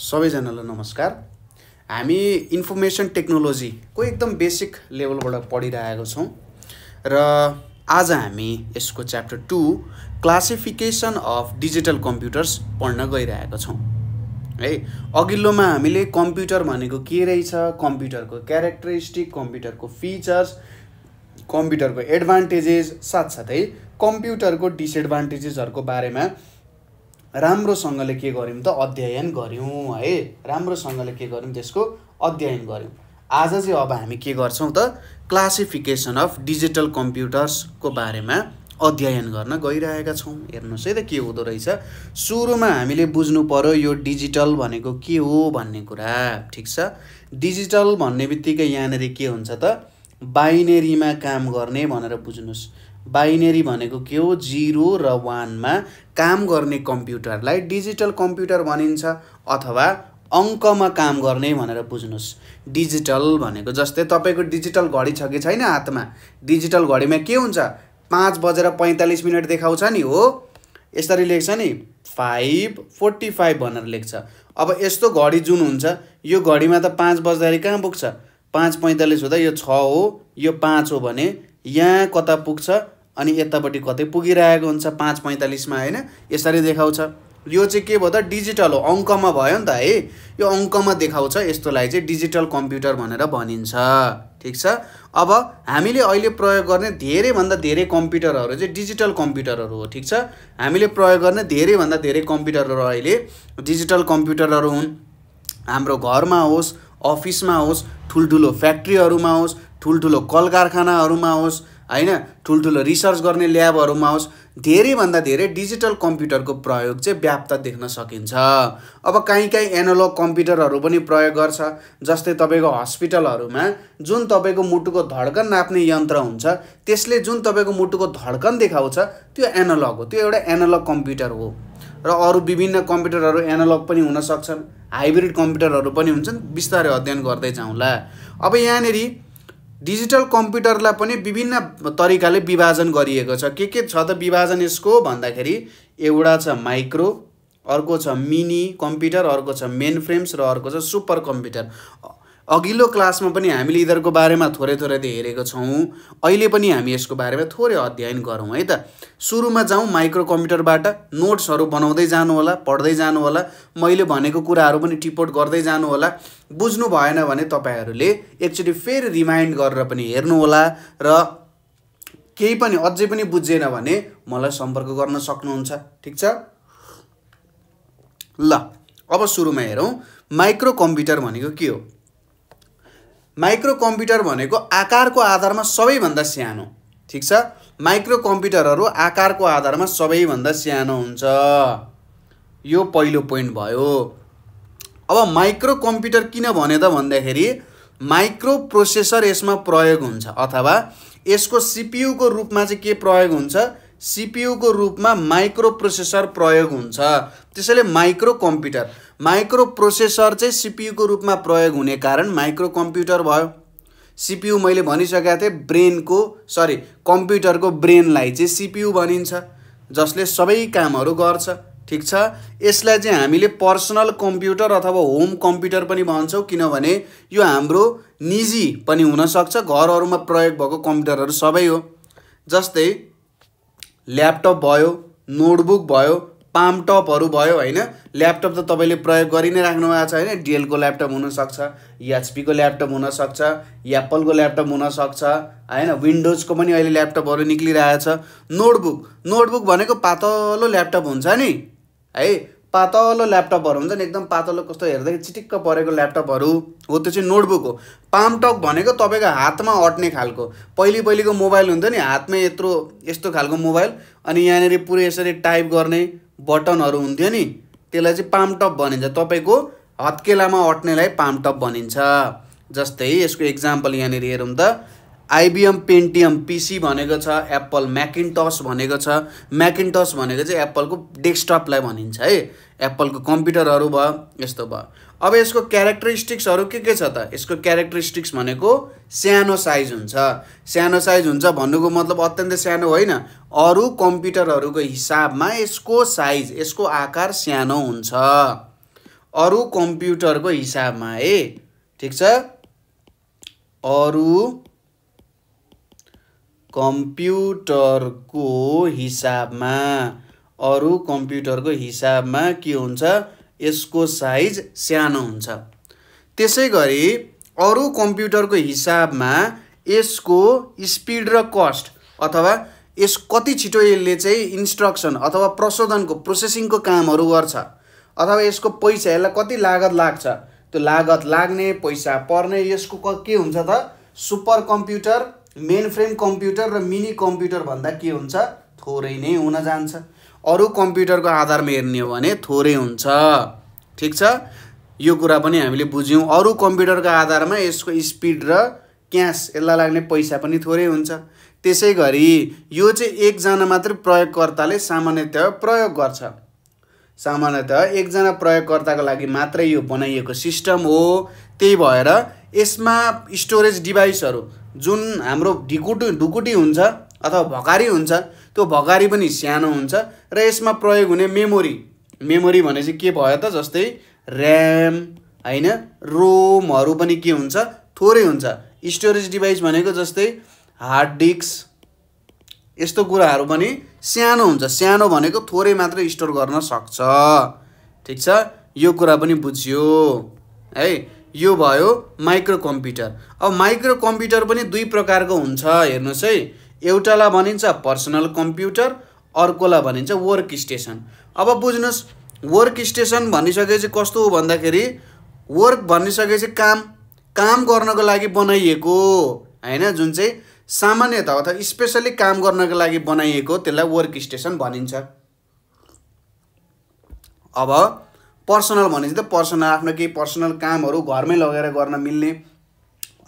सबैजनालाई नमस्कार हामी इन्फर्मेसन टेक्नोलोजीको एकदम बेसिक लेभलबाट पढिरहेको छौँ र आज हामी यसको chapter two classification of digital computers पढ्न गइरहेको छौँ है अघिल्लोमा हामीले कम्प्युटर भनेको के रहेछ कम्प्युटरको क्यारेक्टरिस्टिक कम्प्युटरको फिचर्स कम्प्युटरको एडभान्टेजेस साथसाथै कम्प्युटरको डिसएडभान्टेजेसहरूको बारेमा राम्रोसँगले के गऱ्यौँ त अध्ययन गऱ्यौँ है राम्रोसँगले के गऱ्यौँ त्यसको अध्ययन गऱ्यौँ आज चाहिँ अब हामी के गर्छौँ त क्लासिफिकेसन अफ डिजिटल कम्प्युटर्सको बारेमा अध्ययन गर्न गइरहेका छौँ हेर्नुहोस् है त के हुँदो रहेछ सुरुमा हामीले बुझ्नु पऱ्यो यो डिजिटल भनेको के हो भन्ने कुरा ठिक छ डिजिटल भन्ने बित्तिकै यहाँनिर के हुन्छ त बाइनेरीमा काम गर्ने भनेर बुझ्नुहोस् बाइनेरी भनेको के हो जिरो र वानमा काम गर्ने कम्प्युटरलाई डिजिटल कम्प्युटर भनिन्छ अथवा अङ्कमा काम गर्ने भनेर बुझ्नुहोस् डिजिटल भनेको जस्तै तपाईँको डिजिटल घडी छ कि छैन हातमा डिजिटल घडीमा के हुन्छ पाँच बजेर पैँतालिस मिनट देखाउँछ नि हो यसरी लेख्छ नि फाइभ फोर्टी फाइभ भनेर लेख्छ अब यस्तो घडी जुन हुन्छ यो घडीमा त पाँच बज्दाखेरि कहाँ पुग्छ पाँच पैँतालिस हुँदा यो छ हो यो पाँच हो भने यहाँ कता पुग्छ अनि यतापट्टि कतै पुगिरहेको हुन्छ पाँच पैँतालिसमा होइन यसरी देखाउँछ यो चाहिँ के भयो त डिजिटल हो अङ्कमा भयो नि त है यो अङ्कमा देखाउँछ यस्तोलाई चाहिँ डिजिटल कम्प्युटर भनेर भनिन्छ ठिक छ अब हामीले अहिले प्रयोग गर्ने धेरैभन्दा धेरै कम्प्युटरहरू चाहिँ डिजिटल कम्प्युटरहरू हो ठिक छ हामीले प्रयोग गर्ने धेरैभन्दा धेरै कम्प्युटरहरू अहिले डिजिटल कम्प्युटरहरू हुन् हाम्रो घरमा होस् अफिसमा होस् ठुल्ठुलो फ्याक्ट्रीहरूमा होस् ठुल्ठुलो कल कारखानाहरूमा होस् होइन ठुल्ठुलो रिसर्च गर्ने ल्याबहरूमा होस् धेरैभन्दा धेरै डिजिटल कम्प्युटरको प्रयोग चाहिँ व्याप्त देख्न सकिन्छ अब काहीँ काहीँ एनालग कम्प्युटरहरू पनि प्रयोग गर्छ जस्तै तपाईँको हस्पिटलहरूमा जुन तपाईँको मुटुको धड्कन नाप्ने यन्त्र हुन्छ त्यसले जुन तपाईँको मुटुको धड्कन देखाउँछ त्यो एनालग हो त्यो एउटा एनालग कम्प्युटर हो र अरू विभिन्न कम्प्युटरहरू एनालग पनि हुनसक्छन् हाइब्रिड कम्प्युटरहरू पनि हुन्छन् बिस्तारै अध्ययन गर्दै जाउँला अब यहाँनिर डिजिटल कम्प्युटरलाई पनि विभिन्न तरिकाले विभाजन गरिएको छ के के छ त विभाजन यसको भन्दाखेरि एउटा छ माइक्रो अर्को छ मिनी कम्प्युटर अर्को छ मेन फ्रेम्स र अर्को छ सुपर कम्प्युटर अघिल्लो क्लासमा पनि हामीले यिनीहरूको बारेमा थोरै थोरै त हेरेको छौँ अहिले पनि हामी यसको बारेमा थोरै अध्ययन गरौँ है त सुरुमा जाउँ माइक्रो कम्प्युटरबाट नोट्सहरू बनाउँदै जानु होला पढ्दै जानु होला मैले भनेको कुराहरू पनि टिपोट गर्दै जानु होला बुझ्नु भएन भने तपाईँहरूले एकचोटि फेरि रिमाइन्ड गरेर पनि हेर्नुहोला र केही पनि अझै पनि बुझेन भने मलाई सम्पर्क गर्न सक्नुहुन्छ ठिक छ ल अब सुरुमा हेरौँ माइक्रो कम्प्युटर भनेको के हो माइक्रो कम्प्युटर भनेको आकारको आधारमा सबैभन्दा सानो ठिक छ माइक्रो कम्प्युटरहरू आकारको आधारमा सबैभन्दा सानो हुन्छ यो पहिलो पोइन्ट भयो अब माइक्रो कम्प्युटर किन भने त भन्दाखेरि माइक्रो प्रोसेसर यसमा प्रयोग हुन्छ अथवा यसको सिपियुको रूपमा चाहिँ के प्रयोग हुन्छ सिपियुको रूपमा माइक्रो प्रोसेसर प्रयोग हुन्छ त्यसैले माइक्रो कम्प्युटर माइक्रो प्रोसेसर चाहिँ सिपियुको रूपमा प्रयोग हुने कारण माइक्रो कम्प्युटर भयो सिपियु मैले भनिसकेको थिएँ ब्रेनको सरी कम्प्युटरको ब्रेनलाई चाहिँ सिपियु भनिन्छ जसले सबै कामहरू गर्छ ठिक छ यसलाई चाहिँ हामीले पर्सनल कम्प्युटर अथवा होम कम्प्युटर पनि भन्छौँ किनभने यो हाम्रो निजी पनि हुनसक्छ घरहरूमा प्रयोग भएको कम्प्युटरहरू सबै हो जस्तै ल्यापटप भयो नोटबुक भयो पामटपहरू भयो होइन ल्यापटप त तपाईँले प्रयोग गरि नै राख्नु भएको छ होइन डिएलको ल्यापटप हुनसक्छ एचपीको e ल्यापटप हुनसक्छ एप्पलको ल्यापटप हुनसक्छ होइन विन्डोजको पनि अहिले ल्यापटपहरू निक्लिरहेछ नोटबुक नोटबुक भनेको पातलो ल्यापटप हुन्छ नि है पातलो ल्यापटपहरू हुन्छ नि एकदम पातलो कस्तो हेर्दाखेरि चिटिक्क परेको ल्यापटपहरू हो त्यो चाहिँ नोटबुक हो पामटक भनेको तपाईँको हातमा अट्ने खालको पहिले पहिलेको मोबाइल हुन्छ नि हातमै यत्रो यस्तो खालको मोबाइल अनि यहाँनिर पुरै यसरी टाइप गर्ने बटनहरू हुन्थ्यो नि त्यसलाई चाहिँ पामटप भनिन्छ तपाईँको हत्केलामा अट्नेलाई पामटप भनिन्छ जस्तै यसको इक्जाम्पल यहाँनिर हेरौँ त आइबिएम पेन्टिएम पिसी भनेको छ एप्पल म्याकिन्टस भनेको छ म्याकिन्टस भनेको चाहिँ एप्पलको डेस्कटपलाई भनिन्छ है एप्पलको कम्प्युटरहरू भयो यस्तो भयो अब यसको क्यारेक्टरिस्टिक्सहरू के के छ त यसको क्यारेक्टरिस्टिक्स भनेको सानो साइज हुन्छ सानो साइज हुन्छ भन्नुको मतलब अत्यन्तै सानो होइन अरू कम्प्युटरहरूको हिसाबमा यसको साइज यसको आकार सानो हुन्छ अरू कम्प्युटरको हिसाबमा है ठिक छ अरू कम्प्युटरको हिसाबमा अरू कम्प्युटरको हिसाबमा के हुन्छ यसको साइज सानो हुन्छ त्यसै गरी अरू कम्प्युटरको हिसाबमा यसको स्पिड र कस्ट अथवा यस कति छिटो यसले चाहिँ इन्स्ट्रक्सन अथवा प्रशोधनको प्रोसेसिङको कामहरू गर्छ अथवा यसको पैसा यसलाई कति लागत लाग्छ त्यो लागत लाग्ने पैसा पर्ने यसको के हुन्छ त supercomputer mainframe computer र मिनी कम्प्युटर भन्दा के हुन्छ थोरै नै हुन जान्छ अरू कम्प्युटरको आधारमा हेर्ने हो भने थोरै हुन्छ ठिक छ यो कुरा पनि हामीले बुझ्यौँ अरू कम्प्युटरको आधारमा यसको स्पिड र क्यास यसलाई लाग्ने पैसा पनि थोरै हुन्छ त्यसै गरी यो चाहिँ एकजना मात्र प्रयोगकर्ताले सामान्यतया प्रयोग गर्छ सामान्यतया एकजना प्रयोगकर्ताको लागि मात्रै यो बनाइएको सिस्टम हो त्यही भएर यसमा स्टोरेज डिभाइसहरू जुन हाम्रो ढिकुटी ढुकुटी हुन्छ अथवा भकारी हुन्छ त्यो भकारी पनि सानो हुन्छ र यसमा प्रयोग हुने मेमोरी मेमोरी भने चाहिँ के भयो त जस्तै ऱ्याम होइन रोमहरू पनि के हुन्छ थोरै हुन्छ स्टोरेज डिभाइस भनेको जस्तै हार्ड डिस्क यस्तो कुराहरू पनि सानो हुन्छ सानो भनेको थोरै मात्र स्टोर गर्न सक्छ ठिक छ यो कुरा पनि बुझियो है यो भयो माइक्रो कम्प्युटर अब माइक्रो कम्प्युटर पनि दुई प्रकारको हुन्छ हेर्नुहोस् है एउटालाई भनिन्छ पर्सनल कम्प्युटर अर्कोलाई भनिन्छ वर्क स्टेसन अब बुझ्नुहोस् वर्क स्टेसन भनिसकेपछि कस्तो हो भन्दाखेरि वर्क भनिसकेपछि काम काम गर्नको लागि बनाइएको होइन जुन चाहिँ सामान्यतः अथवा स्पेसल्ली काम गर्नको लागि बनाइएको त्यसलाई वर्क स्टेसन भनिन्छ अब पर्सनल भनेपछि त पर्सनल आफ्नो केही पर्सनल कामहरू घरमै लगेर गर्न मिल्ने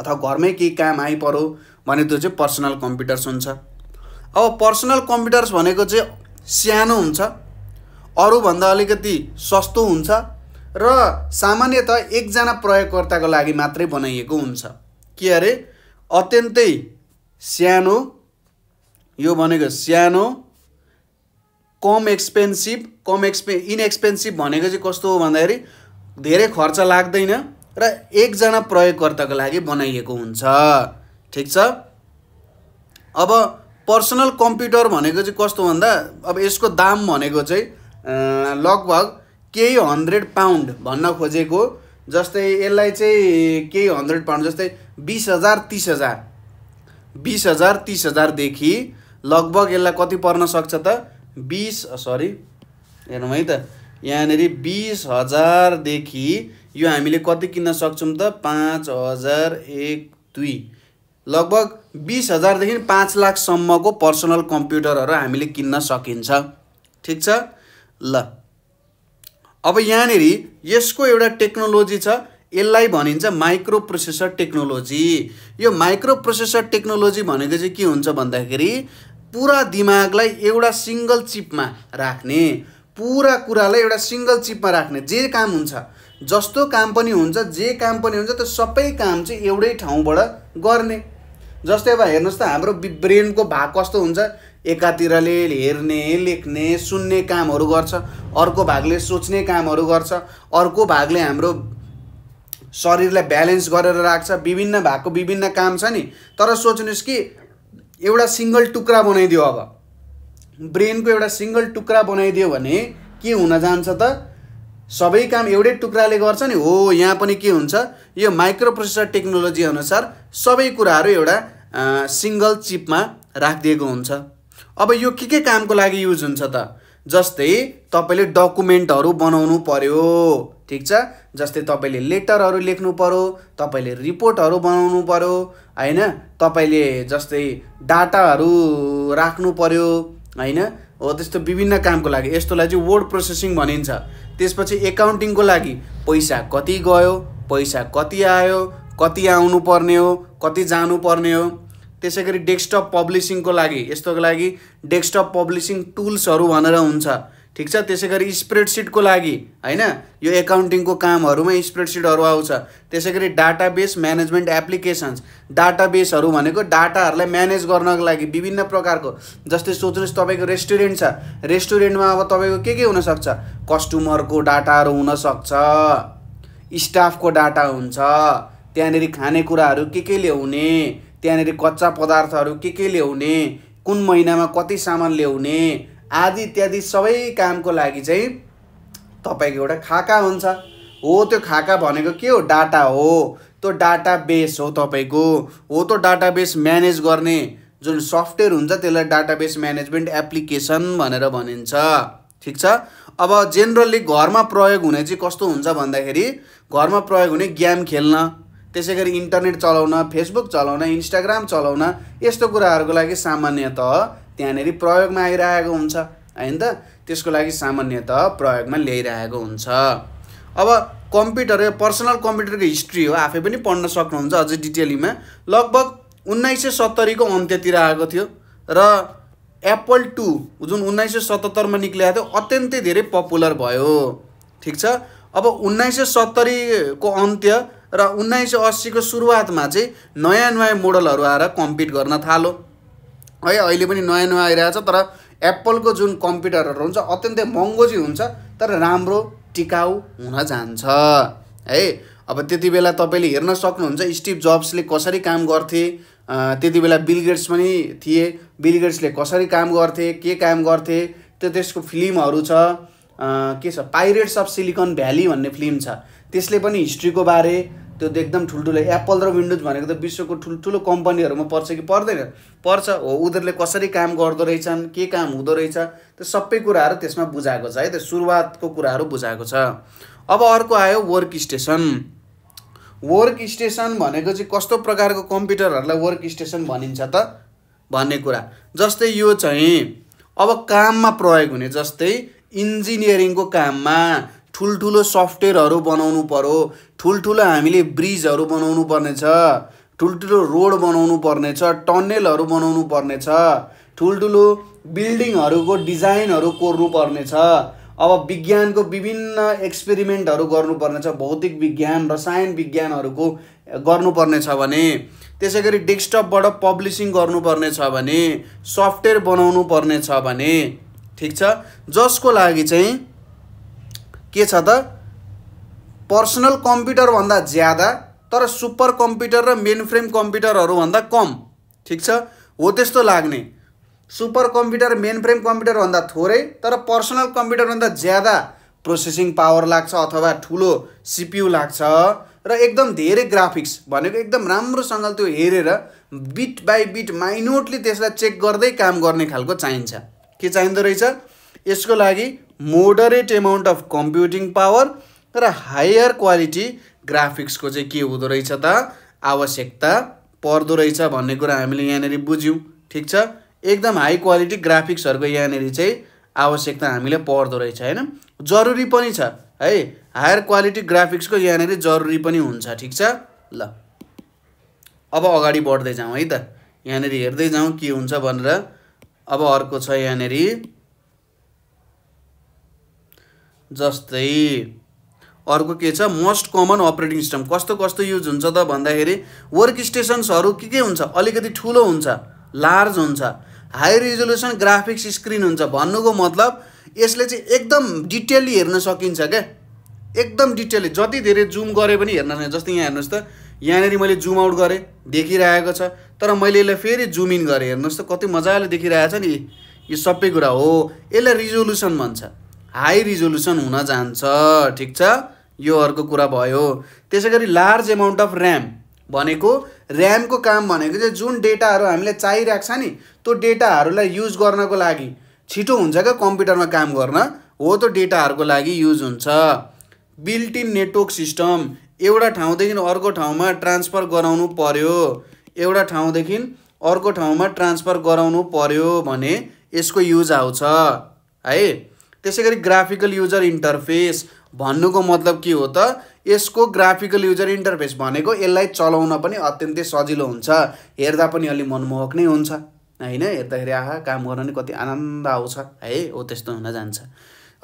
अथवा घरमै केही काम आइपरो भने त्यो चाहिँ पर्सनल कम्प्युटर्स हुन्छ अब पर्सनल कम्प्युटर्स भनेको चाहिँ सानो हुन्छ अरूभन्दा अलिकति सस्तो हुन्छ र सामान्यत एकजना प्रयोगकर्ताको लागि मात्रै बनाइएको हुन्छ के अरे अत्यन्तै सानो यो भनेको सानो कम एक्सपेन्सिभ कम एक्सपे इनएक्सपेन्सिभ भनेको चाहिँ कस्तो हो भन्दाखेरि धेरै खर्च लाग्दैन र एकजना प्रयोगकर्ताको लागि बनाइएको हुन्छ ठिक छ अब पर्सनल कम्प्युटर भनेको चाहिँ कस्तो भन्दा अब यसको दाम भनेको चाहिँ लगभग केही हन्ड्रेड पाउन्ड भन्न खोजेको जस्तै यसलाई चाहिँ केही हन्ड्रेड पाउन्ड जस्तै बिस हजार तिस हजार बिस हजार तिस हजारदेखि लगभग यसलाई कति पर्न सक्छ त बिस सरी हेर्नु है त यहाँनिर बिस हजारदेखि यो हामीले कति किन्न सक्छौँ त पाँच हजार एक दुई लगभग बिस हजारदेखि पाँच लाखसम्मको पर्सनल कम्प्युटरहरू हामीले किन्न सकिन्छ ठिक छ ल अब यहाँनिर यसको एउटा टेक्नोलोजी छ यसलाई भनिन्छ माइक्रो प्रोसेसर टेक्नोलोजी यो माइक्रो प्रोसेसर टेक्नोलोजी भनेको चाहिँ के हुन्छ भन्दाखेरि पुरा दिमागलाई एउटा सिङ्गल चिपमा राख्ने पुरा कुरालाई एउटा सिङ्गल चिपमा राख्ने जे काम हुन्छ जस्तो काम पनि हुन्छ जे काम पनि हुन्छ त्यो सबै काम चाहिँ एउटै ठाउँबाट गर्ने जस्तै अब हेर्नुहोस् त हाम्रो ब्रेनको भाग कस्तो हुन्छ एकातिरले हेर्ने लेख्ने सुन्ने कामहरू गर्छ अर्को भागले सोच्ने कामहरू गर्छ अर्को भागले हाम्रो शरीरलाई ब्यालेन्स गरेर राख्छ विभिन्न भागको विभिन्न काम छ नि तर सोच्नुहोस् कि एउटा सिङ्गल टुक्रा बनाइदियो अब ब्रेनको एउटा सिङ्गल टुक्रा बनाइदियो भने के हुन जान्छ त सबै काम एउटै टुक्राले गर्छ नि हो यहाँ पनि के हुन्छ यो माइक्रो प्रोसेसर टेक्नोलोजी अनुसार सबै कुराहरू एउटा सिङ्गल चिपमा राखिदिएको हुन्छ अब यो के के कामको लागि युज हुन्छ त जस्तै तपाईँले डकुमेन्टहरू बनाउनु पर्यो ठिक छ जस्तै तपाईँले लेटरहरू लेख्नु पऱ्यो तपाईँले रिपोर्टहरू बनाउनु पऱ्यो होइन तपाईँले जस्तै डाटाहरू राख्नु पऱ्यो होइन हो त्यस्तो विभिन्न कामको लागि यस्तोलाई चाहिँ वर्ड प्रोसेसिङ भनिन्छ त्यसपछि एकाउन्टिङको लागि पैसा कति गयो पैसा कति आयो कति आउनु पर्ने हो कति जानु पर्ने हो त्यसै गरी डेस्कटप पब्लिसिङको लागि यस्तोको लागि डेस्कटप पब्लिसिङ टुल्सहरू भनेर हुन्छ ठिक छ त्यसै गरी स्प्रेडसिटको लागि होइन यो एकाउन्टिङको कामहरूमा स्प्रेडसिटहरू आउँछ त्यसै गरी डाटाबेस म्यानेजमेन्ट एप्लिकेसन्स डाटाबेसहरू भनेको डाटाहरूलाई म्यानेज गर्नको लागि विभिन्न प्रकारको जस्तै सोच्नुहोस् तपाईँको रेस्टुरेन्ट छ रेस्टुरेन्टमा अब तपाईँको के के हुनसक्छ कस्टमरको डाटाहरू हुनसक्छ स्टाफको डाटा हुन्छ त्यहाँनिर खानेकुराहरू के के ल्याउने त्यहाँनिर कच्चा पदार्थहरू के के ल्याउने कुन महिनामा कति सामान ल्याउने आदि इत्यादि सबै कामको लागि चाहिँ तपाईँको एउटा खाका हुन्छ हो त्यो खाका भनेको के हो डाटा हो त्यो डाटा बेस हो तपाईँको हो त्यो डाटा बेस म्यानेज गर्ने जुन सफ्टवेयर हुन्छ त्यसलाई डाटा बेस म्यानेजमेन्ट एप्लिकेसन भनेर भनिन्छ ठिक छ अब जेनरल्ली घरमा प्रयोग हुने चाहिँ कस्तो हुन्छ भन्दाखेरि घरमा प्रयोग हुने गेम खेल्न त्यसै गरी इन्टरनेट चलाउन फेसबुक चलाउन इन्स्टाग्राम चलाउन यस्तो कुराहरूको लागि सामान्यत त्यहाँनिर प्रयोगमा आइरहेको हुन्छ होइन त त्यसको लागि सामान्यत प्रयोगमा ल्याइरहेको हुन्छ अब कम्प्युटर पर्सनल कम्प्युटरको हिस्ट्री हो आफै पनि पढ्न सक्नुहुन्छ अझै डिटेलीमा लगभग उन्नाइस सय सत्तरीको अन्त्यतिर आएको थियो र एप्पल टू जुन उन्नाइस सय सतहत्तरमा निक्लिएको थियो अत्यन्तै धेरै पपुलर भयो ठिक छ अब उन्नाइस सय सत्तरीको अन्त्य र उन्नाइस सय अस्सीको सुरुवातमा चाहिँ नयाँ नयाँ मोडलहरू आएर कम्पिट गर्न थालो है अहिले पनि नयाँ नयाँ आइरहेको छ तर एप्पलको जुन कम्प्युटरहरू हुन्छ अत्यन्तै महँगो चाहिँ हुन्छ तर राम्रो टिकाउ हुन जान्छ है अब त्यति बेला तपाईँले हेर्न सक्नुहुन्छ स्टिभ जब्सले कसरी काम गर्थे त्यति बेला गेट्स पनि थिए बिल गेट्सले कसरी काम गर्थे के काम गर्थे त्यो त्यसको फिल्महरू छ के छ पाइरेट्स अफ सिलिकन भ्याली भन्ने फिल्म छ त्यसले पनि हिस्ट्रीको बारे त्यो एकदम ठुल्ठुलो एप्पल र विन्डोज भनेको त विश्वको ठुल्ठुलो कम्पनीहरूमा पर्छ कि पर्दैन पर्छ हो उनीहरूले कसरी काम गर्दो रहेछन् के काम हुँदो रहेछ त्यो सबै कुराहरू त्यसमा बुझाएको छ है त्यो सुरुवातको कुराहरू बुझाएको छ अब अर्को आयो वर्क स्टेसन वर्क स्टेसन भनेको चाहिँ कस्तो प्रकारको कम्प्युटरहरूलाई वर्क स्टेसन भनिन्छ त भन्ने कुरा जस्तै यो चाहिँ अब काममा प्रयोग हुने जस्तै इन्जिनियरिङको काममा ठुल्ठुलो सफ्टवेयरहरू बनाउनु पऱ्यो ठुल्ठुलो हामीले ब्रिजहरू बनाउनु पर्नेछ ठुल्ठुलो रोड बनाउनु पर्नेछ टनेलहरू बनाउनु पर्नेछ ठुल्ठुलो बिल्डिङहरूको डिजाइनहरू कोर्नु पर्नेछ अब विज्ञानको विभिन्न एक्सपेरिमेन्टहरू गर्नुपर्नेछ भौतिक विज्ञान रसायन विज्ञानहरूको गर्नुपर्नेछ भने त्यसै गरी डेस्कटपबाट पब्लिसिङ गर्नुपर्ने छ भने सफ्टवेयर बनाउनु पर्ने छ भने ठिक छ जसको लागि चाहिँ के छ त पर्सनल कम्प्युटरभन्दा ज्यादा तर सुपर कम्प्युटर र मेन फ्रेम कम्प्युटरहरूभन्दा कम ठिक छ हो त्यस्तो लाग्ने सुपर कम्प्युटर मेन फ्रेम कम्प्युटरभन्दा थोरै तर पर्सनल कम्प्युटरभन्दा ज्यादा प्रोसेसिङ पावर लाग्छ अथवा ठुलो सिपियु लाग्छ र एकदम धेरै ग्राफिक्स भनेको एकदम राम्रोसँग त्यो हेरेर बिट बाई बिट माइनोटली त्यसलाई चेक गर्दै काम गर्ने खालको चाहिन्छ के चाहिँदो रहेछ यसको लागि moderate amount of computing power र हायर क्वालिटी ग्राफिक्सको चाहिँ के हुँदो रहेछ त आवश्यकता पर्दो रहेछ भन्ने कुरा हामीले यहाँनिर बुझ्यौँ ठिक छ एकदम हाई क्वालिटी ग्राफिक्सहरूको यहाँनिर चाहिँ आवश्यकता हामीले पर्दो रहेछ होइन जरुरी पनि छ है हायर क्वालिटी ग्राफिक्सको यहाँनिर जरुरी पनि हुन्छ ठिक छ ल अब अगाडि बढ्दै जाउँ है त यहाँनिर हेर्दै जाउँ के हुन्छ भनेर अब अर्को छ यहाँनिर जस्तै अर्को के छ मोस्ट कमन अपरेटिङ सिस्टम कस्तो कस्तो युज हुन्छ त भन्दाखेरि वर्क स्टेसन्सहरू के के हुन्छ अलिकति ठुलो हुन्छ लार्ज हुन्छ हाई रिजोल्युसन ग्राफिक्स स्क्रिन हुन्छ भन्नुको मतलब यसले चाहिँ एकदम डिटेलली हेर्न सकिन्छ क्या एकदम डिटेलली जति धेरै जुम गरे पनि हेर्न सकिन्छ जस्तै यहाँ हेर्नुहोस् त यहाँनिर मैले जुम आउट गरेँ देखिरहेको छ तर मैले यसलाई फेरि जुम इन गरेँ हेर्नुहोस् त कति मजाले देखिरहेको छ नि यो सबै कुरा हो यसलाई रिजोल्युसन भन्छ हाई रिजोल्युसन हुन जान्छ ठिक छ यो अर्को कुरा भयो त्यसै गरी लार्ज एमाउन्ट अफ ऱ्याम भनेको ऱ्यामको काम भनेको चाहिँ जुन डेटाहरू हामीलाई चाहिरहेको छ नि त्यो डेटाहरूलाई युज गर्नको लागि छिटो हुन्छ क्या कम्प्युटरमा काम गर्न हो त्यो डेटाहरूको लागि युज हुन्छ बिल्ट इन नेटवर्क सिस्टम एउटा ठाउँदेखि अर्को ठाउँमा ट्रान्सफर गराउनु पर्यो एउटा ठाउँदेखि अर्को ठाउँमा ट्रान्सफर गराउनु पर्यो भने यसको युज आउँछ है त्यसै गरी ग्राफिकल युजर इन्टरफेस भन्नुको मतलब के हो त यसको ग्राफिकल युजर इन्टरफेस भनेको यसलाई चलाउन पनि अत्यन्तै सजिलो हुन्छ हेर्दा पनि अलि मनमोहक नै हुन्छ होइन हेर्दाखेरि आहा काम गर्न नि कति आनन्द आउँछ है हो त्यस्तो हुन जान्छ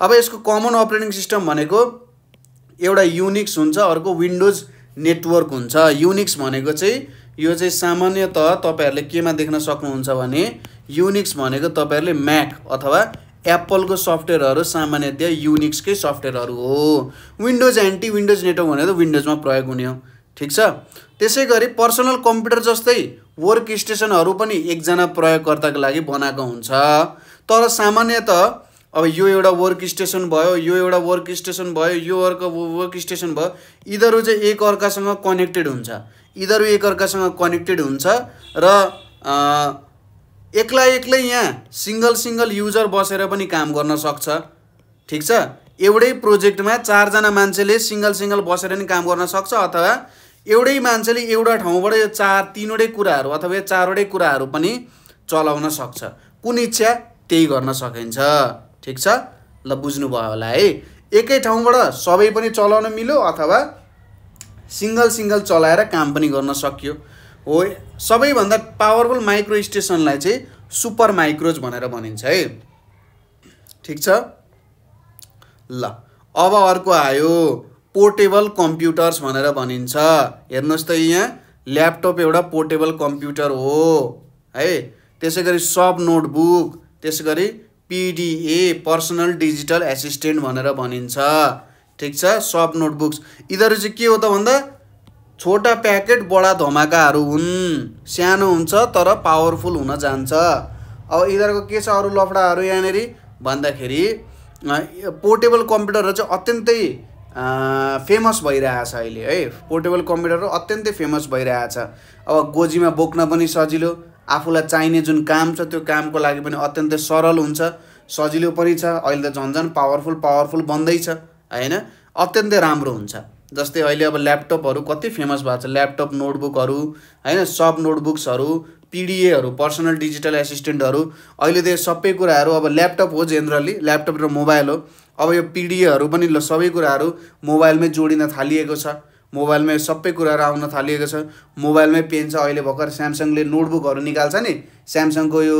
अब यसको कमन अपरेटिङ सिस्टम भनेको एउटा युनिक्स हुन्छ अर्को विन्डोज नेटवर्क हुन्छ युनिक्स भनेको चाहिँ यो चाहिँ सामान्यत तपाईँहरूले केमा देख्न सक्नुहुन्छ भने युनिक्स भनेको तपाईँहरूले म्याक अथवा एप्पलको सफ्टवेयरहरू सामान्यतया युनिक्सकै सफ्टवेयरहरू हो विन्डोज एन्टी विन्डोज नेटवर्क भनेर विन्डोजमा प्रयोग हुने हो ठिक छ त्यसै गरी पर्सनल कम्प्युटर जस्तै वर्क स्टेसनहरू पनि एकजना प्रयोगकर्ताको लागि बनाएको हुन्छ तर सामान्यत अब यो एउटा वर्क स्टेसन भयो यो एउटा वर्क स्टेसन भयो यो अर्को वर्क स्टेसन भयो यिनीहरू चाहिँ एकअर्कासँग कनेक्टेड हुन्छ यिनीहरू एकअर्कासँग कनेक्टेड हुन्छ र एक्लै एक्लै यहाँ सिङ्गल सिङ्गल युजर बसेर पनि काम गर्न सक्छ ठिक छ एउटै प्रोजेक्टमा चारजना मान्छेले सिङ्गल सिङ्गल बसेर पनि काम गर्न सक्छ अथवा एउटै मान्छेले एउटा ठाउँबाट यो चार तिनवटै कुराहरू अथवा चारवटै कुराहरू पनि चलाउन सक्छ कुन इच्छा त्यही गर्न सकिन्छ ठिक छ ल बुझ्नुभयो होला है एकै ठाउँबाट सबै पनि चलाउन मिल्यो अथवा सिङ्गल सिङ्गल चलाएर काम पनि गर्न सकियो हो सबैभन्दा पावरफुल माइक्रो स्टेसनलाई चाहिँ सुपर माइक्रोज भनेर भनिन्छ है ठिक छ ल अब अर्को आयो पोर्टेबल कम्प्युटर्स भनेर भनिन्छ हेर्नुहोस् त यहाँ ल्यापटप एउटा पोर्टेबल कम्प्युटर हो है त्यसै गरी सब नोटबुक त्यसै गरी पिडिए पर्सनल डिजिटल एसिस्टेन्ट भनेर भनिन्छ ठिक छ सब नोटबुक्स यिनीहरू चाहिँ के हो त भन्दा छोटा प्याकेट बडा धमाकाहरू हुन् सानो हुन्छ तर पावरफुल हुन जान्छ अब यिनीहरूको के छ अरू लफडाहरू यहाँनिर भन्दाखेरि पोर्टेबल कम्प्युटरहरू चाहिँ अत्यन्तै फेमस भइरहेछ अहिले है पोर्टेबल कम्प्युटरहरू अत्यन्तै फेमस भइरहेछ अब गोजीमा बोक्न पनि सजिलो आफूलाई चाहिने जुन काम छ त्यो कामको लागि पनि अत्यन्तै सरल हुन्छ सजिलो पनि छ अहिले त झन् झन् पावरफुल पावरफुल बन्दैछ होइन अत्यन्तै राम्रो हुन्छ जस्तै अहिले अब ल्यापटपहरू कति फेमस भएको छ ल्यापटप नोटबुकहरू होइन सब नोटबुक्सहरू पिडिएहरू पर्सनल डिजिटल एसिस्टेन्टहरू अहिले त यो सबै कुराहरू अब ल्यापटप हो जेनरली ल्यापटप र मोबाइल हो अब यो पिडिएहरू पनि सबै कुराहरू मोबाइलमै जोडिन थालिएको छ मोबाइलमै सबै कुराहरू आउन थालिएको छ मोबाइलमै पेन छ अहिले भर्खर स्यामसङले नोटबुकहरू निकाल्छ नि स्यामसङको यो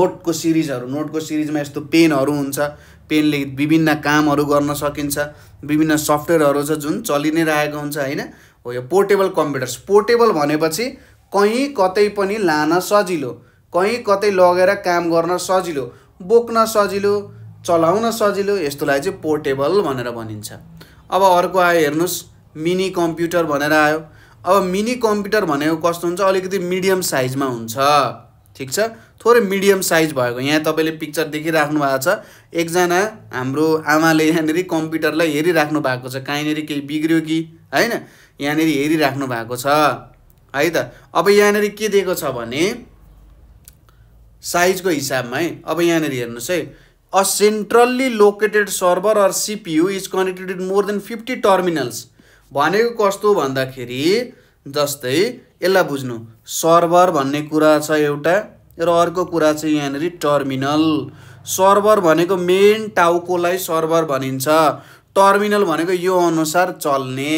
नोटको सिरिजहरू नोटको सिरिजमा यस्तो पेनहरू हुन्छ पेनले विभिन्न कामहरू गर्न सकिन्छ विभिन्न सफ्टवेयरहरू छ जुन चलि नै रहेको हुन्छ होइन हो यो पोर्टेबल कम्प्युटर्स पोर्टेबल भनेपछि कहीँ कतै पनि लान सजिलो कहीँ कतै लगेर काम गर्न सजिलो बोक्न सजिलो चलाउन सजिलो यस्तोलाई चाहिँ पोर्टेबल भनेर भनिन्छ अब अर्को आयो हेर्नुहोस् मिनी कम्प्युटर भनेर आयो अब मिनी कम्प्युटर भनेको कस्तो हुन्छ अलिकति मिडियम साइजमा हुन्छ ठिक छ थोरै मिडियम साइज भएको यहाँ तपाईँले पिक्चर देखिराख्नु भएको छ एकजना हाम्रो आमाले यहाँनिर कम्प्युटरलाई हेरिराख्नु भएको छ कहीँनिर केही बिग्रियो कि होइन यहाँनिर हेरिराख्नु भएको छ है त अब यहाँनिर के दिएको छ भने साइजको हिसाबमा है अब यहाँनिर हेर्नुहोस् है a centrally located server or CPU is connected more than fifty terminals भनेको कस्तो भन्दाखेरि जस्तै यसलाई बुझ्नु सर्भर भन्ने कुरा छ एउटा र अर्को कुरा चाहिँ यहाँनिर टर्मिनल सर्भर भनेको मेन टाउकोलाई सर्भर भनिन्छ टर्मिनल भनेको यो अनुसार चल्ने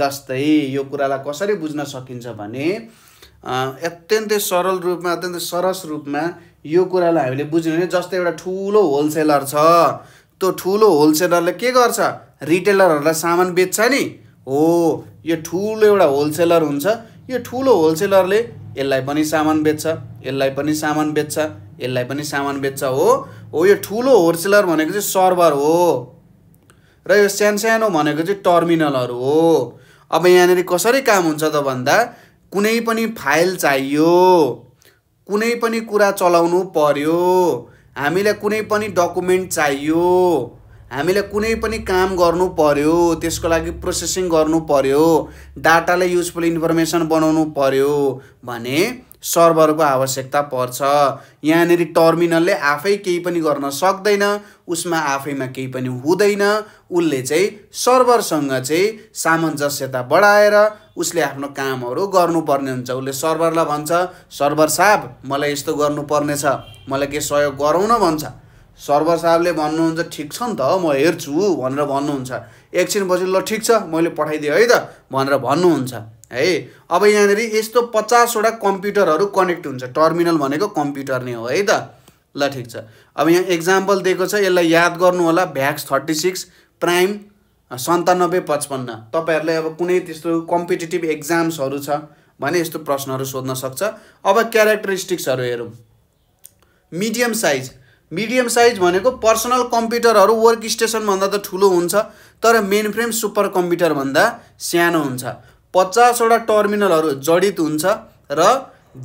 जस्तै यो कुरालाई कसरी बुझ्न सकिन्छ भने अत्यन्तै सरल रूपमा अत्यन्तै सरस रूपमा यो कुरालाई हामीले बुझ्यौँ भने जस्तै एउटा ठुलो होलसेलर छ त्यो ठुलो होलसेलरले के गर्छ रिटेलरहरूलाई सामान बेच्छ नि हो यो ठुलो एउटा होलसेलर हुन्छ यो ठुलो होलसेलरले यसलाई पनि सामान बेच्छ यसलाई पनि सामान बेच्छ यसलाई पनि सामान बेच्छ हो हो यो ठुलो होलसेलर भनेको चाहिँ सर्भर हो र यो सानो भनेको चाहिँ टर्मिनलहरू हो अब यहाँनिर कसरी काम हुन्छ त भन्दा कुनै पनि फाइल चाहियो कुनै पनि कुरा चलाउनु पर्यो हामीलाई कुनै पनि डकुमेन्ट चाहियो हामीले कुनै पनि काम गर्नु पर्यो त्यसको लागि प्रोसेसिङ गर्नु पर्यो डाटालाई युजफुल इन्फर्मेसन बनाउनु पर्यो भने सर्भरको आवश्यकता पर्छ यहाँनिर टर्मिनलले आफै केही पनि गर्न सक्दैन उसमा आफैमा केही पनि हुँदैन उसले चाहिँ सर्भरसँग चाहिँ सामञ्जस्यता बढाएर उसले आफ्नो कामहरू गर्नुपर्ने हुन्छ उसले सर्भरलाई भन्छ सर्भर साहब मलाई यस्तो गर्नुपर्नेछ मलाई के सहयोग गरौँ न भन्छ सर्भर साहबले भन्नुहुन्छ ठिक छ नि त म हेर्छु भनेर भन्नुहुन्छ एकछिनपछि ल ठिक छ मैले पठाइदिएँ है त भनेर भन्नुहुन्छ है अब यहाँनिर यस्तो पचासवटा कम्प्युटरहरू कनेक्ट हुन्छ टर्मिनल भनेको कम्प्युटर नै हो है त ल ठिक छ अब यहाँ एक्जाम्पल दिएको छ यसलाई याद गर्नु होला भ्याक्स थर्टी सिक्स प्राइम सन्तानब्बे पचपन्न तपाईँहरूले अब कुनै त्यस्तो कम्पिटेटिभ एक्जाम्सहरू छ भने यस्तो प्रश्नहरू सोध्न सक्छ अब क्यारेक्टरिस्टिक्सहरू हेरौँ मिडियम साइज मिडियम साइज भनेको पर्सनल कम्प्युटरहरू वर्क स्टेसनभन्दा त ठुलो हुन्छ तर मेन फ्रेम सुपर कम्प्युटरभन्दा सानो हुन्छ पचासवटा टर्मिनलहरू जडित हुन्छ र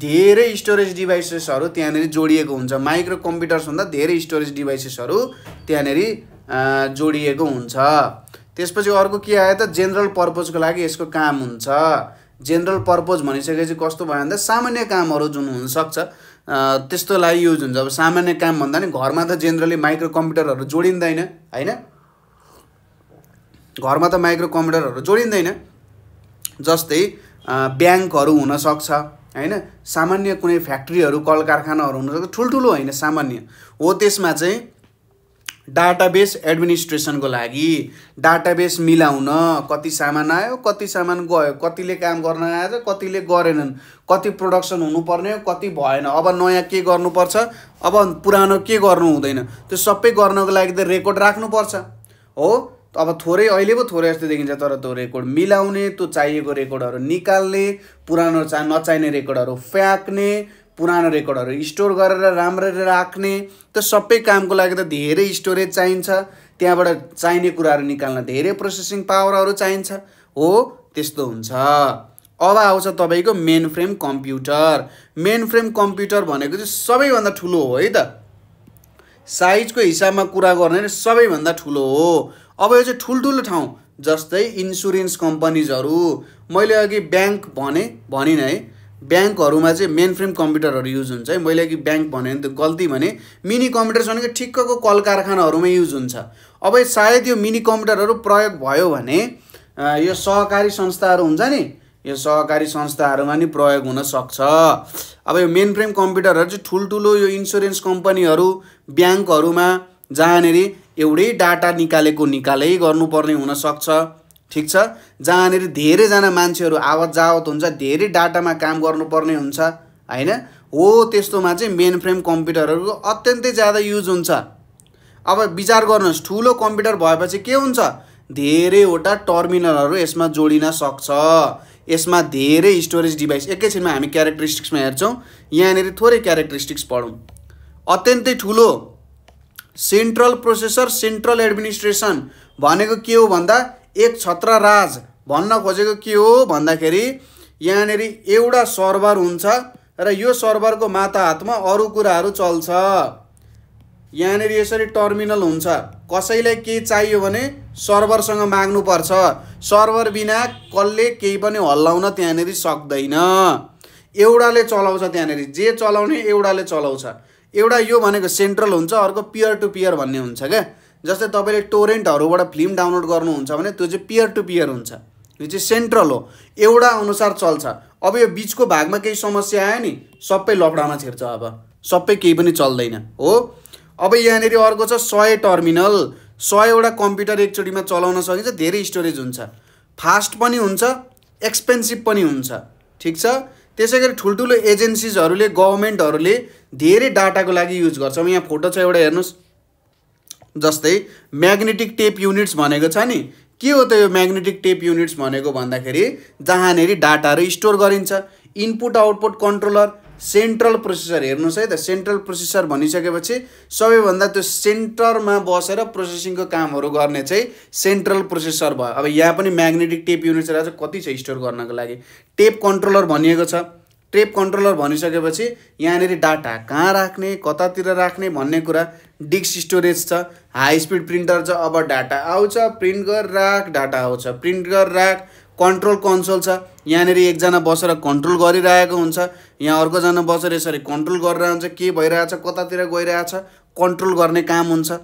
धेरै स्टोरेज डिभाइसेसहरू त्यहाँनिर जोडिएको हुन्छ माइक्रो कम्प्युटर्सभन्दा धेरै स्टोरेज डिभाइसेसहरू त्यहाँनिर जोडिएको हुन्छ त्यसपछि अर्को के आयो त जेनरल पर्पोजको लागि यसको काम हुन्छ जेनरल पर्पोज भनिसकेपछि कस्तो भयो भन्दा सामान्य कामहरू जुन हुनसक्छ त्यस्तो लागि युज हुन्छ अब सामान्य काम भन्दा नि घरमा त जेनरली माइक्रो कम्प्युटरहरू जोडिँदैन होइन घरमा त माइक्रो कम्प्युटरहरू जोडिँदैन जस्तै ब्याङ्कहरू हुनसक्छ होइन सामान्य कुनै फ्याक्ट्रीहरू कल कारखानाहरू हुनसक्छ ठुल्ठुलो होइन सामान्य हो त्यसमा चाहिँ डाटाबेस एडमिनिस्ट्रेसनको लागि डाटाबेस मिलाउन कति सामान आयो कति सामान गयो कतिले काम गर्न आएछ कतिले गरेनन् कति प्रोडक्सन हुनुपर्ने हो कति भएन अब नयाँ के गर्नुपर्छ अब पुरानो के गर्नु हुँदैन त्यो सबै गर्नको लागि त रेकर्ड राख्नुपर्छ हो अब थोरै अहिले पो थोरै जस्तो देखिन्छ तर त्यो रेकर्ड मिलाउने त्यो चाहिएको रेकर्डहरू निकाल्ने पुरानो चा नचाहिने रेकर्डहरू फ्याँक्ने पुरानो रेकर्डहरू स्टोर गरेर राम्ररी राख्ने त सबै कामको लागि त धेरै स्टोरेज चाहिन्छ त्यहाँबाट चाहिने कुराहरू निकाल्न धेरै प्रोसेसिङ पावरहरू चाहिन्छ हो त्यस्तो हुन्छ अब आउँछ तपाईँको mainframe computer mainframe computer भनेको चाहिँ सबैभन्दा ठुलो हो है त साइजको हिसाबमा कुरा गर्ने सबैभन्दा ठुलो हो अब यो चाहिँ ठुल्ठुलो ठाउँ जस्तै इन्सुरेन्स कम्पनीजहरू मैले अघि ब्याङ्क भने भनिनँ है ब्याङ्कहरूमा चाहिँ मेन फ्रेम कम्प्युटरहरू युज हुन्छ है मैले कि ब्याङ्क भने त गल्ती भने मिनी कम्प्युटर भनेको ठिक्कको कल कारखानाहरूमै युज हुन्छ अब सायद यो मिनी कम्प्युटरहरू प्रयोग भयो भने यो सहकारी संस्थाहरू हुन्छ नि यो सहकारी संस्थाहरूमा नि प्रयोग हुनसक्छ अब यो मेन फ्रेम कम्प्युटरहरू चाहिँ ठुल्ठुलो यो इन्सुरेन्स कम्पनीहरू ब्याङ्कहरूमा जहाँनेरि एउटै डाटा निकालेको निकालै गर्नुपर्ने हुनसक्छ ठिक छ जहाँनिर धेरैजना मान्छेहरू आवत जावत हुन्छ धेरै डाटामा काम गर्नुपर्ने हुन्छ होइन हो त्यस्तोमा चाहिँ मेन फ्रेम कम्प्युटरहरूको अत्यन्तै ज्यादा युज हुन्छ अब विचार गर्नुहोस् ठुलो कम्प्युटर भएपछि के हुन्छ धेरैवटा टर्मिनलहरू यसमा जोडिन सक्छ यसमा धेरै स्टोरेज डिभाइस एकैछिनमा हामी क्यारेक्टरिस्टिक्समा हेर्छौँ यहाँनिर थोरै क्यारेक्टरिस्टिक्स पढौँ अत्यन्तै ठुलो सेन्ट्रल प्रोसेसर सेन्ट्रल एडमिनिस्ट्रेसन भनेको के हो भन्दा एक छत्र राज भन्न खोजेको के हो भन्दाखेरि यहाँनिर एउटा सर्भर हुन्छ र यो सर्भरको माता हातमा अरू कुराहरू चल्छ यहाँनिर यसरी टर्मिनल हुन्छ कसैलाई केही चाहियो भने सर्भरसँग माग्नुपर्छ सर्भर बिना कसले केही पनि हल्लाउन त्यहाँनिर सक्दैन एउटाले चलाउँछ त्यहाँनिर जे चलाउने एउटाले चलाउँछ एउटा यो भनेको सेन्ट्रल हुन्छ अर्को पियर टु पियर भन्ने हुन्छ क्या जस्तै तपाईँले टोरेन्टहरूबाट फिल्म डाउनलोड गर्नुहुन्छ भने त्यो चाहिँ पियर टु पियर हुन्छ यो चाहिँ सेन्ट्रल हो एउटा अनुसार चल्छ अब यो बिचको भागमा केही समस्या आयो नि सबै लकडाउनमा छिर्छ अब सबै केही पनि चल्दैन हो अब यहाँनिर अर्को छ सय टर्मिनल सयवटा कम्प्युटर एकचोटिमा चलाउन सकिन्छ धेरै स्टोरेज हुन्छ फास्ट पनि हुन्छ एक्सपेन्सिभ पनि हुन्छ ठिक छ त्यसै गरी ठुल्ठुलो एजेन्सिजहरूले गभर्मेन्टहरूले धेरै डाटाको लागि युज गर्छ अब यहाँ फोटो छ एउटा हेर्नुहोस् जस्तै म्याग्नेटिक टेप युनिट्स भनेको छ नि के हो त यो म्याग्नेटिक टेप युनिट्स भनेको भन्दाखेरि जहाँनेरि डाटाहरू स्टोर गरिन्छ input output controller central processor हेर्नुहोस् है त सेन्ट्रल प्रोसेसर भनिसकेपछि सबैभन्दा त्यो सेन्टरमा बसेर प्रोसेसिङको कामहरू गर्ने चाहिँ सेन्ट्रल प्रोसेसर भयो अब यहाँ पनि म्याग्नेटिक टेप युनिट रहेछ कति छ स्टोर गर्नको लागि टेप कन्ट्रोलर भनिएको छ ट्रेप कन्ट्रोलर भनिसकेपछि यहाँनिर डाटा कहाँ राख्ने कतातिर राख्ने भन्ने कुरा डिस्क स्टोरेज छ हाई स्पिड प्रिन्टर छ अब डाटा आउँछ प्रिन्ट गर राख डाटा आउँछ प्रिन्ट गर राख कन्ट्रोल कन्सोल छ यहाँनिर एकजना बसेर कन्ट्रोल गरिरहेको हुन्छ यहाँ अर्कोजना बसेर यसरी कन्ट्रोल हुन्छ के भइरहेछ कतातिर गइरहेछ कन्ट्रोल गर्ने काम हुन्छ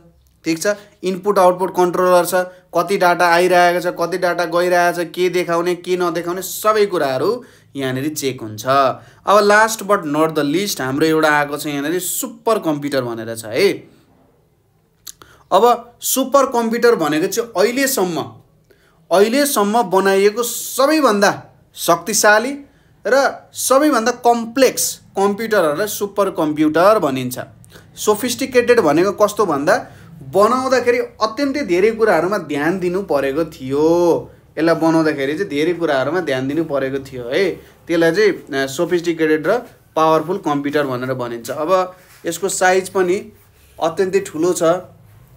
ठिक छ इनपुट आउटपुट कन्ट्रोलर छ कति डाटा आइरहेको छ कति डाटा गइरहेछ के देखाउने के नदेखाउने सबै कुराहरू यहाँनिर चेक हुन्छ अब last but not the least हाम्रो एउटा आएको छ यहाँनिर सुपर कम्प्युटर भनेर छ है अब सुपर कम्प्युटर भनेको चाहिँ अहिलेसम्म अहिलेसम्म बनाइएको सबैभन्दा शक्तिशाली र सबैभन्दा कम्प्लेक्स कम्प्युटरहरूलाई सुपर कम्प्युटर भनिन्छ सोफिस्टिकेटेड भनेको कस्तो भन्दा बनाउँदाखेरि अत्यन्तै धेरै कुराहरूमा ध्यान दिनु परेको थियो यसलाई बनाउँदाखेरि चाहिँ धेरै कुराहरूमा ध्यान दिनु परेको थियो है त्यसलाई चाहिँ सोफिस्टिकेटेड र पावरफुल कम्प्युटर भनेर भनिन्छ अब यसको साइज पनि अत्यन्तै ठुलो छ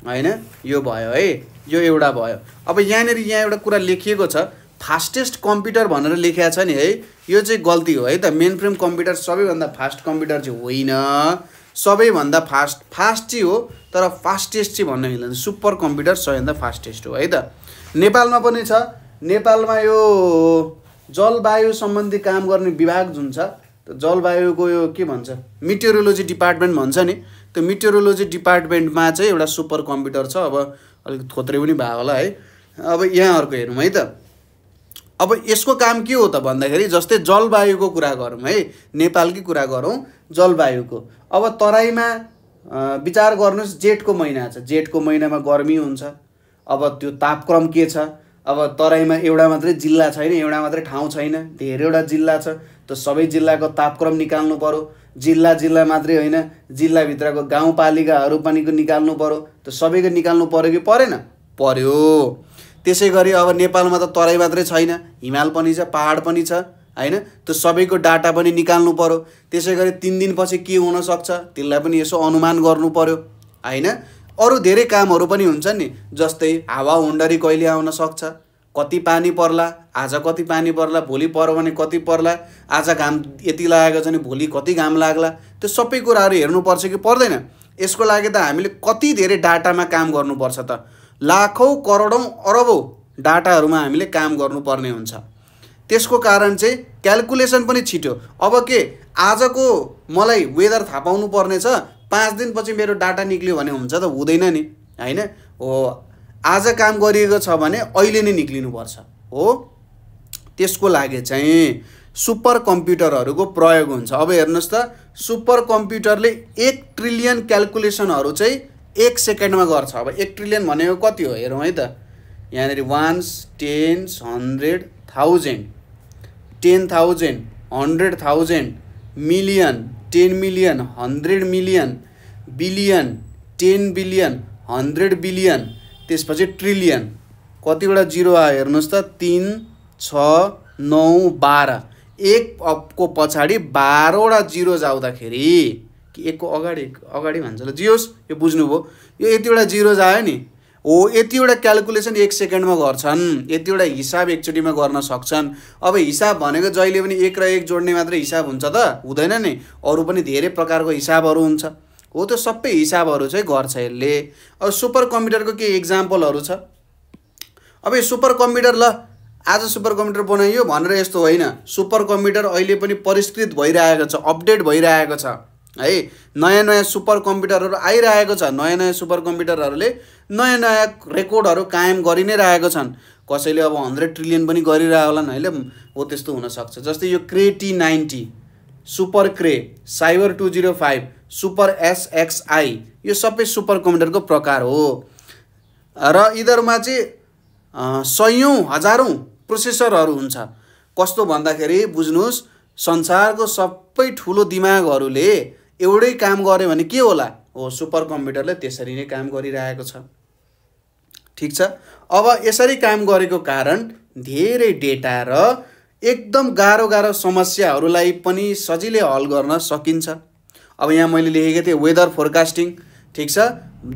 होइन यो भयो है यो एउटा भयो अब यहाँनिर यहाँ एउटा कुरा लेखिएको छ फास्टेस्ट कम्प्युटर भनेर लेखिया छ नि है यो चाहिँ गल्ती हो है त मेन फ्रेम कम्प्युटर सबैभन्दा फास्ट कम्प्युटर चाहिँ होइन सबैभन्दा फास्ट फास्ट चाहिँ हो तर फास्टेस्ट चाहिँ भन्न मिल्दैन सुपर कम्प्युटर सबैभन्दा फास्टेस्ट हो है त नेपालमा पनि छ नेपालमा यो जलवायु सम्बन्धी काम गर्ने विभाग जुन छ जलवायुको यो के भन्छ मिटेरोलोजी डिपार्टमेन्ट भन्छ नि त्यो मिटेरोलोजी डिपार्टमेन्टमा चाहिँ एउटा सुपर कम्प्युटर छ अब अलिक थोत्रै पनि भयो होला है अब यहाँहरूको हेरौँ है त अब यसको काम के हो त भन्दाखेरि जस्तै जलवायुको कुरा गरौँ है नेपालकै कुरा गरौँ जलवायुको अब तराईमा विचार गर्नुहोस् जेठको महिना छ जेठको महिनामा गर्मी हुन्छ अब त्यो तापक्रम के छ अब तराईमा एउटा मात्रै जिल्ला छैन एउटा मात्रै ठाउँ छैन धेरैवटा जिल्ला छ त सबै जिल्लाको तापक्रम निकाल्नु पऱ्यो जिल्ला जिल्ला मात्रै होइन जिल्लाभित्रको गाउँपालिकाहरू पनि निकाल्नु पऱ्यो त सबैको निकाल्नु पऱ्यो कि परेन पऱ्यो त्यसै गरी अब नेपालमा त तराई मात्रै छैन हिमाल पनि छ पाहाड पनि छ होइन त्यो सबैको डाटा पनि निकाल्नु पऱ्यो त्यसै गरी तिन दिनपछि के हुनसक्छ त्यसलाई पनि यसो अनुमान गर्नु पऱ्यो होइन अरू धेरै कामहरू पनि हुन्छन् नि जस्तै हावा हुन्डरी कहिले आउन सक्छ कति पानी पर्ला आज कति पानी पर्ला भोलि पर्यो भने कति पर्ला आज घाम यति लागेको छ भने भोलि कति घाम लाग्ला त्यो सबै कुराहरू हेर्नुपर्छ कि पर्दैन यसको लागि त हामीले कति धेरै डाटामा काम गर्नुपर्छ त लाखौँ करोडौँ अरबौँ डाटाहरूमा हामीले काम गर्नुपर्ने हुन्छ त्यसको कारण चाहिँ क्यालकुलेसन पनि छिटो अब के आजको मलाई वेदर थाहा पाउनु पर्नेछ पाँच दिनपछि मेरो डाटा निक्ल्यो भने हुन्छ त हुँदैन नि होइन हो आज काम गरिएको छ भने अहिले नै निक्लिनुपर्छ हो त्यसको लागि चाहिँ सुपर कम्प्युटरहरूको प्रयोग हुन्छ अब हेर्नुहोस् त सुपर कम्प्युटरले एक ट्रिलियन क्यालकुलेसनहरू चाहिँ एक सेकेन्डमा गर्छ अब एक ट्रिलियन भनेको कति हो हेरौँ है त यहाँनिर ones tens hundred thousand ten thousand hundred thousand million ten million hundred million billion ten billion hundred billion त्यसपछि ट्रिलियन कतिवटा जिरो आयो हेर्नुहोस् त तिन छ नौ बाह्र एक अपको पछाडि बाह्रवटा जिरो जाउँदाखेरि कि एकको अगाडि अगाडि भन्छ ल जियोस् यो बुझ्नुभयो यो यतिवटा जिरोज आयो नि हो यतिवटा क्यालकुलेसन एक सेकेन्डमा गर्छन् यतिवटा हिसाब एकचोटिमा गर्न सक्छन् अब हिसाब भनेको जहिले पनि एक र एक जोड्ने मात्रै हिसाब हुन्छ त हुँदैन नि अरू पनि धेरै प्रकारको हिसाबहरू हुन्छ हो त्यो सबै हिसाबहरू चाहिँ गर्छ यसले अब सुपर कम्प्युटरको केही इक्जाम्पलहरू छ अब यो सुपर कम्प्युटर ल आज सुपर कम्प्युटर बनाइयो भनेर यस्तो होइन सुपर कम्प्युटर अहिले पनि परिष्कृत भइरहेको छ अपडेट भइरहेको छ है नयाँ नयाँ सुपर कम्प्युटरहरू आइरहेको छ नयाँ नयाँ सुपर कम्प्युटरहरूले नयाँ नयाँ रेकर्डहरू कायम गरि नै रहेको छन् कसैले अब हन्ड्रेड ट्रिलियन पनि गरिरहेको नि अहिले हो त्यस्तो हुनसक्छ जस्तै यो Cray T ninety super Cray Cyber two zero five super SXI यो सबै सुपर कम्प्युटरको प्रकार हो र यिनीहरूमा चाहिँ सयौँ हजारौँ प्रोसेसरहरू हुन्छ कस्तो भन्दाखेरि बुझ्नुहोस् संसारको सबै ठुलो दिमागहरूले एउटै काम गऱ्यो भने के होला हो सुपर कम्प्युटरले त्यसरी नै काम गरिरहेको छ ठिक छ अब यसरी काम गरेको कारण धेरै डेटा र एकदम गाह्रो गाह्रो समस्याहरूलाई पनि सजिलै हल गर्न सकिन्छ अब यहाँ मैले लेखेको थिएँ वेदर फोरकास्टिङ ठिक छ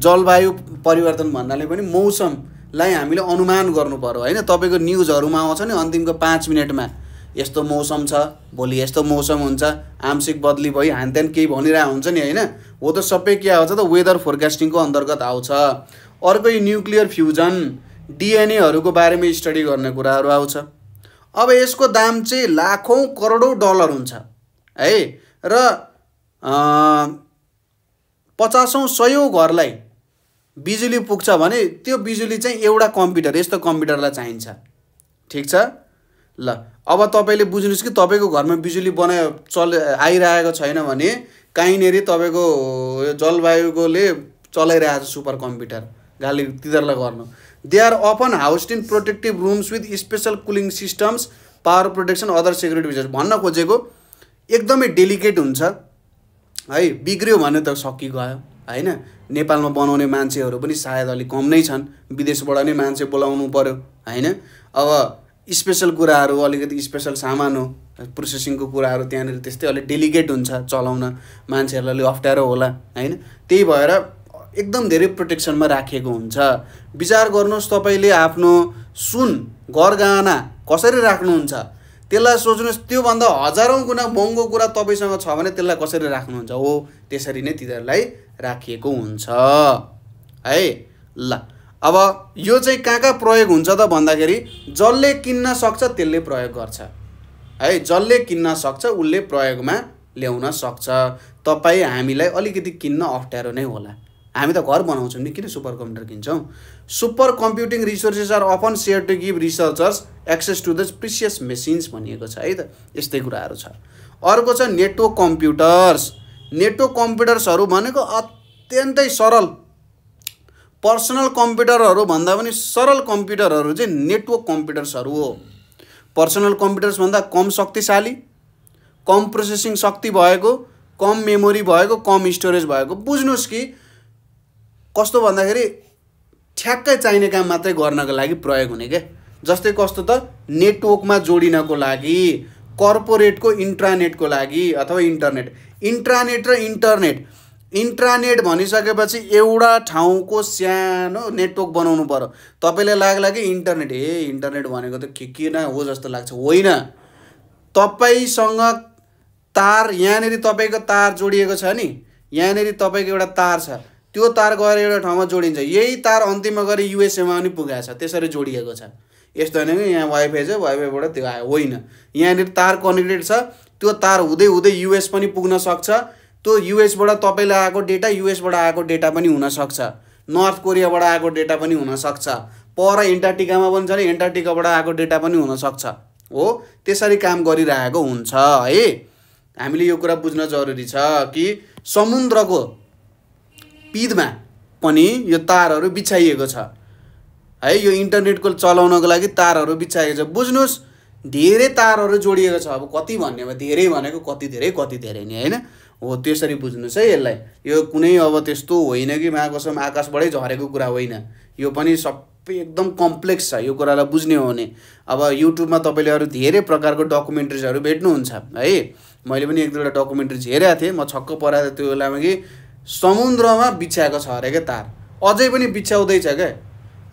जलवायु परिवर्तन भन्नाले पनि मौसमलाई हामीले अनुमान गर्नु पऱ्यो होइन तपाईँको न्युजहरूमा आउँछ नि अन्तिमको पाँच मिनटमा यस्तो मौसम छ भोलि यस्तो मौसम हुन्छ आंशिक बदली भयो हान त्यहाँदेखि केही भनिरहेको हुन्छ नि होइन हो त सबै के आउँछ त वेदर फोरकास्टिङको अन्तर्गत आउँछ अर्को यो न्युक्लियर फ्युजन डिएनएहरूको बारेमा स्टडी गर्ने कुराहरू आउँछ अब यसको दाम चाहिँ लाखौँ करोडौँ डलर हुन्छ है र पचासौँ सयौँ घरलाई बिजुली पुग्छ भने त्यो बिजुली चाहिँ एउटा कम्प्युटर यस्तो कम्प्युटरलाई चाहिन्छ ठिक छ ल अब तपाईँले बुझ्नुहोस् कि तपाईँको घरमा बिजुली बनायो चल आइरहेको छैन भने कहीँनिर तपाईँको जलवायुकोले चलाइरहेको छ सुपर कम्प्युटर गाली तिनीहरूलाई गर्नु they are often housed in protective rooms with special cooling systems power protection other security features भन्न खोजेको एकदमै डेलिकेट हुन्छ है बिग्रियो भने त सकिगयो होइन नेपालमा बनाउने मान्छेहरू पनि सायद अलिक कम नै छन् विदेशबाट नै मान्छे बोलाउनु पऱ्यो होइन अब स्पेसल कुराहरू अलिकति स्पेसल सामान हो प्रोसेसिङको कुराहरू त्यहाँनिर त्यस्तै अलिक डेलिकेट हुन्छ चलाउन मान्छेहरूलाई अलिक अप्ठ्यारो होला होइन त्यही भएर एकदम धेरै प्रोटेक्सनमा राखिएको हुन्छ विचार गर्नुहोस् तपाईँले आफ्नो सुन घर गहना कसरी राख्नुहुन्छ त्यसलाई सोच्नुहोस् त्योभन्दा हजारौँ गुणा महँगो कुरा तपाईँसँग छ भने त्यसलाई कसरी राख्नुहुन्छ हो त्यसरी नै तिनीहरूलाई राखिएको हुन्छ है ल अब यो चाहिँ कहाँ कहाँ प्रयोग हुन्छ त भन्दाखेरि जसले किन्न सक्छ त्यसले प्रयोग गर्छ है जसले किन्न सक्छ उसले प्रयोगमा ल्याउन सक्छ तपाईँ हामीलाई अलिकति किन्न अप्ठ्यारो नै होला हामी त घर बनाउँछौँ नि किन सुपर कम्प्युटर किन्छौँ supercomputing resources are often shared to give researchers access to the precious machines भनिएको छ है त यस्तै कुराहरू छ अर्को छ नेटवर्क कम्प्युटर्स नेटवर्क कम्प्युटर्सहरू भनेको अत्यन्तै सरल पर्सनल कम्प्युटरहरू भन्दा पनि सरल कम्प्युटरहरू चाहिँ नेटवर्क कम्प्युटर्सहरू हो पर्सनल कम्प्युटर्सभन्दा कम शक्तिशाली कम प्रोसेसिङ शक्ति भएको कम मेमोरी भएको कम स्टोरेज भएको बुझ्नुहोस् कि कस्तो भन्दाखेरि ठ्याक्कै चाहिने काम मात्रै गर्नको लागि प्रयोग हुने क्या जस्तै कस्तो त नेटवर्कमा जोडिनको लागि कर्पोरेटको इन्ट्रानेटको लागि अथवा इन्टरनेट इन्ट्रानेट र इन्टरनेट इन्ट्रानेट भनिसकेपछि एउटा ठाउँको सानो नेटवर्क बनाउनु पर्यो तपाईँले लाग्ला कि इन्टरनेट ए इन्टरनेट भनेको त के किन हो जस्तो लाग्छ होइन तपाईँसँग तार यहाँनिर तपाईँको तार जोडिएको छ नि यहाँनिर तपाईँको एउटा तार छ त्यो तार गएर एउटा ठाउँमा जोडिन्छ यही तार अन्तिममा गएर युएसएमा पनि पुगाएको छ त्यसरी जोडिएको छ यस्तो होइन कि यहाँ वाइफाई छ वाइफाईबाट त्यो आयो होइन यहाँनिर तार कनेक्टेड छ त्यो तार हुँदै हुँदै युएस पनि पुग्न सक्छ त्यो युएसबाट तपाईँलाई आएको डेटा युएसबाट आएको डेटा पनि हुनसक्छ नर्थ कोरियाबाट आएको डेटा पनि हुनसक्छ पर एन्टार्टिकामा पनि छ नि एन्टार्टिकाबाट आएको डेटा पनि हुनसक्छ हो त्यसरी काम गरिरहेको हुन्छ है हामीले यो कुरा बुझ्न जरुरी छ कि समुद्रको पिदमा पनि यो तारहरू बिछाइएको छ है यो इन्टरनेटको चलाउनको लागि तारहरू बिछाइएको छ बुझ्नुहोस् धेरै तारहरू जोडिएको छ अब कति भन्ने धेरै भनेको कति धेरै कति धेरै नि होइन हो त्यसरी बुझ्नुहोस् है यसलाई यो कुनै अब त्यस्तो होइन कि महाकोसम आकाशबाटै झरेको कुरा होइन यो पनि सबै एकदम कम्प्लेक्स छ यो कुरालाई बुझ्ने हो भने अब युट्युबमा तपाईँले अरू धेरै प्रकारको डकुमेन्ट्रिजहरू भेट्नुहुन्छ है मैले पनि एक दुईवटा डकुमेन्ट्रिज हेरेको थिएँ म छक्क पराएको थिएँ त्यो बेलामा कि समुद्रमा बिछ्याएको छ अरे क्या तार अझै पनि बिछ्याउँदैछ क्या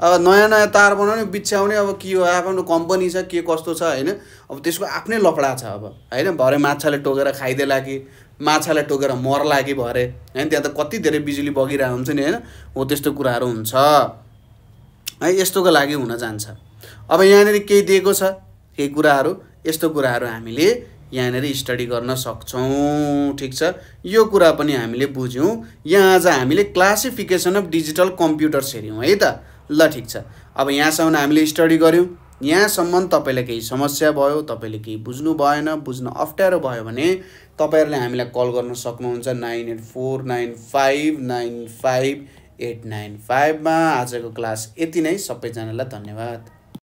अब नयाँ नयाँ तार बनाउने बिछ्याउने अब के हो आफ्नो कम्पनी छ के कस्तो छ होइन अब त्यसको आफ्नै लफडा छ अब होइन भरे माछाले टोकेर खाइदिएला कि माछालाई टोकेर मर लाग्यो भरे अरे होइन त्यहाँ त कति धेरै बिजुली बगिरहेको हुन्छ नि होइन हो त्यस्तो कुराहरू हुन्छ है यस्तोको लागि हुन जान्छ अब यहाँनिर केही दिएको छ केही कुराहरू यस्तो कुराहरू हामीले यहाँनिर स्टडी गर्न सक्छौँ ठिक छ यो कुरा पनि हामीले बुझ्यौँ यहाँ आज हामीले क्लासिफिकेसन अफ डिजिटल कम्प्युटर्स हेऱ्यौँ है त ल ठिक छ अब यहाँसम्म हामीले स्टडी गऱ्यौँ यहाँसम्म तपाईँलाई केही समस्या भयो तपाईँले केही बुझ्नु भएन बुझ्न अप्ठ्यारो भयो भने तपाईँहरूले हामीलाई कल गर्न सक्नुहुन्छ nine eight four nine five nine five eight nine फाइभमा आजको क्लास यति नै सबैजनालाई धन्यवाद